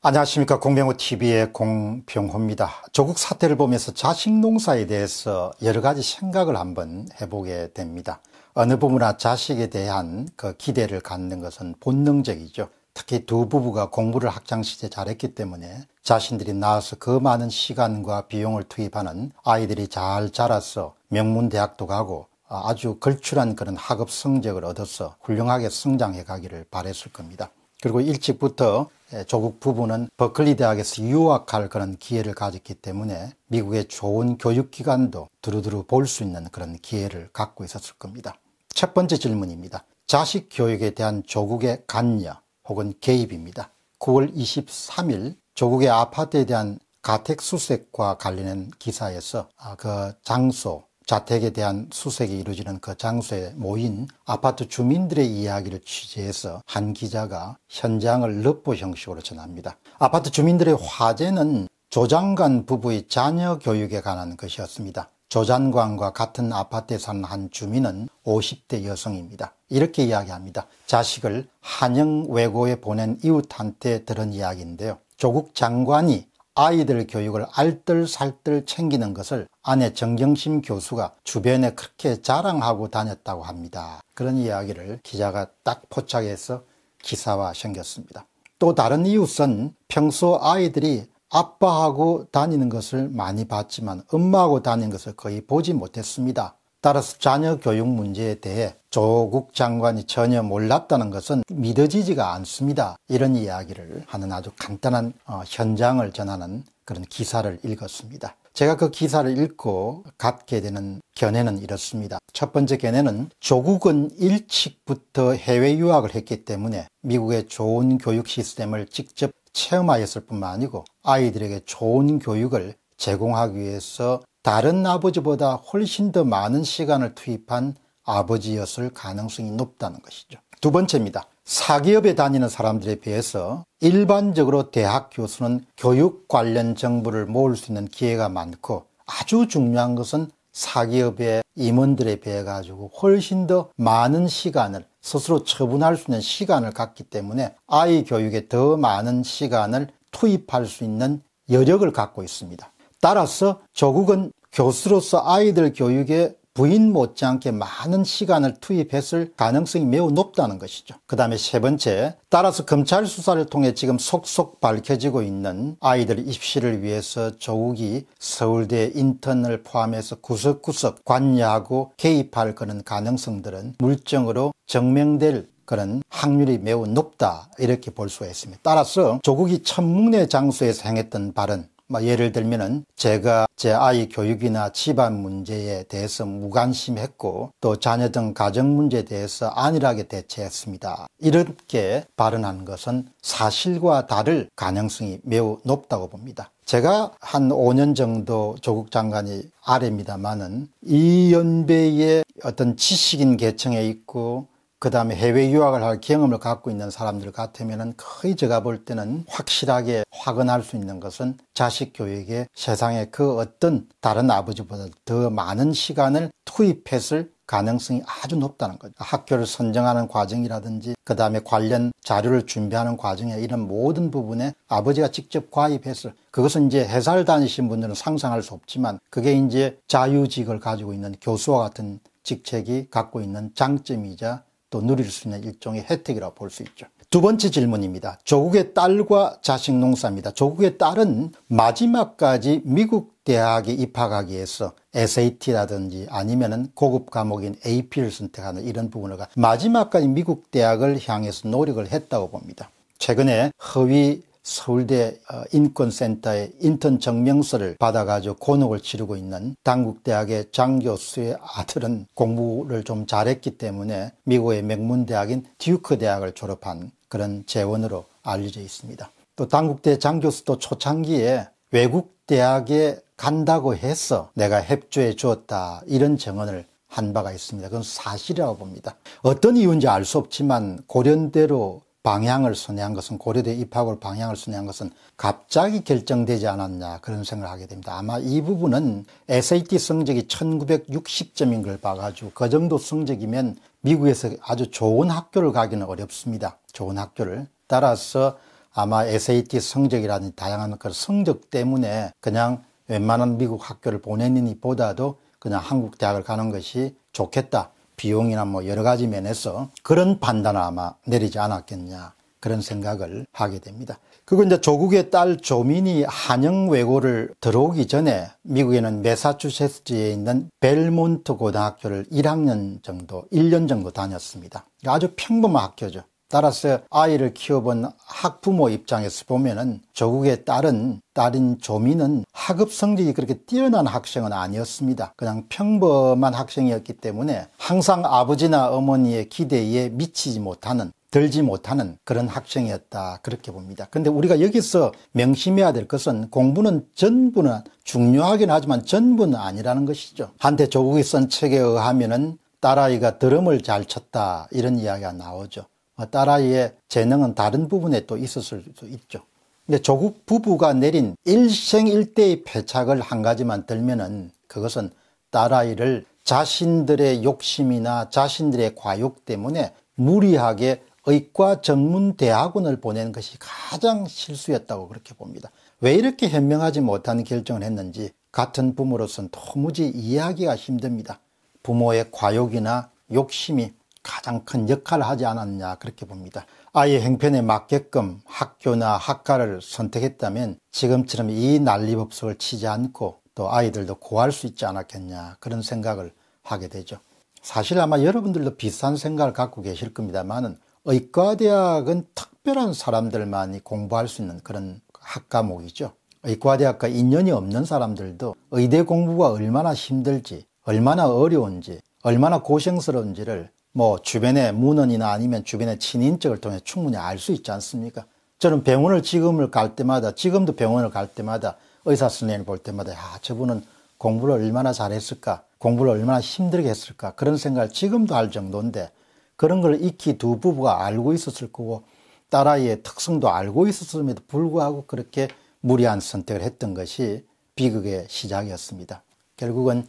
안녕하십니까 공병호TV의 공병호입니다. 조국 사태를 보면서 자식 농사에 대해서 여러 가지 생각을 한번 해보게 됩니다. 어느 부모나 자식에 대한 그 기대를 갖는 것은 본능적이죠. 특히 두 부부가 공부를 학창시절 잘했기 때문에 자신들이 낳아서 그 많은 시간과 비용을 투입하는 아이들이 잘 자라서 명문대학도 가고 아주 걸출한 그런 학업 성적을 얻어서 훌륭하게 성장해 가기를 바랬을 겁니다. 그리고 일찍부터 예, 조국 부부는 버클리 대학에서 유학할 그런 기회를 가졌기 때문에 미국의 좋은 교육기관도 두루두루 볼 수 있는 그런 기회를 갖고 있었을 겁니다. 첫 번째 질문입니다. 자식 교육에 대한 조국의 간여 혹은 개입입니다. 9월 23일 조국의 아파트에 대한 가택 수색과 관련된 기사에서 아, 그 장소, 자택에 대한 수색이 이루어지는 그 장소에 모인 아파트 주민들의 이야기를 취재해서 한 기자가 현장을 럽보 형식으로 전합니다. 아파트 주민들의 화제는 조장관 부부의 자녀 교육에 관한 것이었습니다. 조장관과 같은 아파트에 사는 한 주민은 50대 여성입니다. 이렇게 이야기합니다. 자식을 한영 외고에 보낸 이웃한테 들은 이야기인데요. 조국 장관이 아이들 교육을 알뜰살뜰 챙기는 것을 아내 정경심 교수가 주변에 그렇게 자랑하고 다녔다고 합니다. 그런 이야기를 기자가 딱 포착해서 기사화 생겼습니다. 또 다른 이웃은 평소 아이들이 아빠하고 다니는 것을 많이 봤지만 엄마하고 다니는 것을 거의 보지 못했습니다. 따라서 자녀 교육 문제에 대해 조국 장관이 전혀 몰랐다는 것은 믿어지지가 않습니다. 이런 이야기를 하는 아주 간단한 어, 현장을 전하는 그런 기사를 읽었습니다. 제가 그 기사를 읽고 갖게 되는 견해는 이렇습니다. 첫 번째 견해는 조국은 일찍부터 해외 유학을 했기 때문에 미국의 좋은 교육 시스템을 직접 체험하였을 뿐만 아니고 아이들에게 좋은 교육을 제공하기 위해서 다른 아버지보다 훨씬 더 많은 시간을 투입한 아버지였을 가능성이 높다는 것이죠. 두 번째입니다. 사기업에 다니는 사람들에 비해서 일반적으로 대학 교수는 교육 관련 정보를 모을 수 있는 기회가 많고 아주 중요한 것은 사기업의 임원들에 비해 가지고 훨씬 더 많은 시간을 스스로 처분할 수 있는 시간을 갖기 때문에 아이 교육에 더 많은 시간을 투입할 수 있는 여력을 갖고 있습니다. 따라서 조국은 교수로서 아이들 교육에 부인 못지않게 많은 시간을 투입했을 가능성이 매우 높다는 것이죠. 그 다음에 세 번째, 따라서 검찰 수사를 통해 지금 속속 밝혀지고 있는 아이들 입시를 위해서 조국이 서울대 인턴을 포함해서 구석구석 관여하고 개입할 그런 가능성들은 물증으로 증명될 그런 확률이 매우 높다 이렇게 볼 수가 있습니다. 따라서 조국이 천문의 장소에서 행했던 발언 예를 들면은 제가 제 아이 교육이나 집안 문제에 대해서 무관심했고 또 자녀 등 가정 문제에 대해서 안일하게 대처했습니다. 이렇게 발언한 것은 사실과 다를 가능성이 매우 높다고 봅니다. 제가 한 5년 정도 조국 장관이 아래입니다만은 이 연배의 어떤 지식인 계층에 있고 그 다음에 해외 유학을 할 경험을 갖고 있는 사람들 같으면 거의 제가 볼 때는 확실하게 확언할 수 있는 것은 자식 교육에 세상에 그 어떤 다른 아버지보다 더 많은 시간을 투입했을 가능성이 아주 높다는 거죠. 학교를 선정하는 과정이라든지 그 다음에 관련 자료를 준비하는 과정에 이런 모든 부분에 아버지가 직접 과입했을 그것은 이제 회사를 다니신 분들은 상상할 수 없지만 그게 이제 자유직을 가지고 있는 교수와 같은 직책이 갖고 있는 장점이자 또 누릴 수 있는 일종의 혜택이라고 볼 수 있죠. 두 번째 질문입니다. 조국의 딸과 자식 농사입니다. 조국의 딸은 마지막까지 미국 대학에 입학하기 위해서 SAT라든지 아니면 고급 과목인 AP를 선택하는 이런 부분을 마지막까지 미국 대학을 향해서 노력을 했다고 봅니다. 최근에 허위 서울대 어, 인권센터의 인턴 증명서를 받아가지고 곤혹을 치르고 있는 당국대학의 장 교수의 아들은 공부를 좀 잘했기 때문에 미국의 명문대학인 듀크 대학을 졸업한 그런 재원으로 알려져 있습니다. 또 당국대 장 교수도 초창기에 외국 대학에 간다고 해서 내가 협조해 주었다 이런 증언을 한 바가 있습니다. 그건 사실이라고 봅니다. 어떤 이유인지 알 수 없지만 고려대로 방향을 선회한 것은 고려대 입학을 방향을 선회한 것은 갑자기 결정되지 않았냐 그런 생각을 하게 됩니다. 아마 이 부분은 SAT 성적이 1960점인 걸 봐가지고 그 정도 성적이면 미국에서 아주 좋은 학교를 가기는 어렵습니다. 좋은 학교를. 따라서 아마 SAT 성적이라든지 다양한 그 성적 때문에 그냥 웬만한 미국 학교를 보내느니 보다도 그냥 한국 대학을 가는 것이 좋겠다. 비용이나 뭐 여러 가지 면에서 그런 판단을 아마 내리지 않았겠냐 그런 생각을 하게 됩니다. 그리고 이제 조국의 딸 조민이 한영 외고를 들어오기 전에 미국에는 메사추세츠에 있는 벨몬트 고등학교를 1학년 정도, 1년 정도 다녔습니다. 아주 평범한 학교죠. 따라서 아이를 키워본 학부모 입장에서 보면은 조국의 딸은 딸인 조민은 학업 성적이 그렇게 뛰어난 학생은 아니었습니다. 그냥 평범한 학생이었기 때문에 항상 아버지나 어머니의 기대에 미치지 못하는 들지 못하는 그런 학생이었다 그렇게 봅니다. 근데 우리가 여기서 명심해야 될 것은 공부는 전부는 중요하긴 하지만 전부는 아니라는 것이죠. 한때 조국이 쓴 책에 의하면은 딸아이가 드럼을 잘 쳤다 이런 이야기가 나오죠. 딸아이의 재능은 다른 부분에 또 있었을 수도 있죠. 근데 조국 부부가 내린 일생일대의 패착을 한 가지만 들면은 그것은 딸아이를 자신들의 욕심이나 자신들의 과욕 때문에 무리하게 의과 전문 대학원을 보낸 것이 가장 실수였다고 그렇게 봅니다. 왜 이렇게 현명하지 못한 결정을 했는지 같은 부모로서는 도무지 이해하기가 힘듭니다. 부모의 과욕이나 욕심이 가장 큰 역할을 하지 않았냐 그렇게 봅니다. 아이의 행편에 맞게끔 학교나 학과를 선택했다면 지금처럼 이 난리법석을 치지 않고 또 아이들도 고할 수 있지 않았겠냐 그런 생각을 하게 되죠. 사실 아마 여러분들도 비슷한 생각을 갖고 계실 겁니다만은 의과대학은 특별한 사람들만이 공부할 수 있는 그런 학과목이죠. 의과대학과 인연이 없는 사람들도 의대 공부가 얼마나 힘들지, 얼마나 어려운지, 얼마나 고생스러운지를 뭐 주변의 문헌이나 아니면 주변의 친인척을 통해 충분히 알 수 있지 않습니까? 저는 병원을 지금을 갈 때마다 지금도 병원을 갈 때마다 의사 선생님을 볼 때마다 야, 저분은 공부를 얼마나 잘했을까 공부를 얼마나 힘들게 했을까 그런 생각을 지금도 할 정도인데 그런 걸 익히 두 부부가 알고 있었을 거고 딸아이의 특성도 알고 있었음에도 불구하고 그렇게 무리한 선택을 했던 것이 비극의 시작이었습니다. 결국은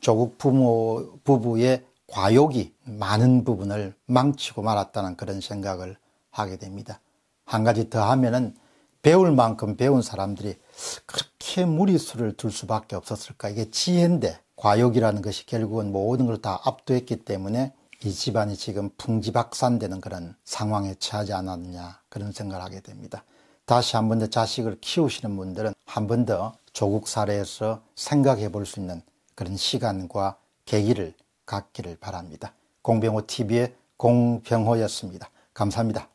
조국 부모 부부의 과욕이 많은 부분을 망치고 말았다는 그런 생각을 하게 됩니다. 한 가지 더 하면은 배울 만큼 배운 사람들이 그렇게 무리수를 둘 수밖에 없었을까. 이게 지혜인데 과욕이라는 것이 결국은 모든 걸 다 압도했기 때문에 이 집안이 지금 풍지박산되는 그런 상황에 처하지 않았느냐 그런 생각을 하게 됩니다. 다시 한 번 더 자식을 키우시는 분들은 한 번 더 조국 사례에서 생각해 볼 수 있는 그런 시간과 계기를 갖기를 바랍니다. 공병호 TV의 공병호였습니다. 감사합니다.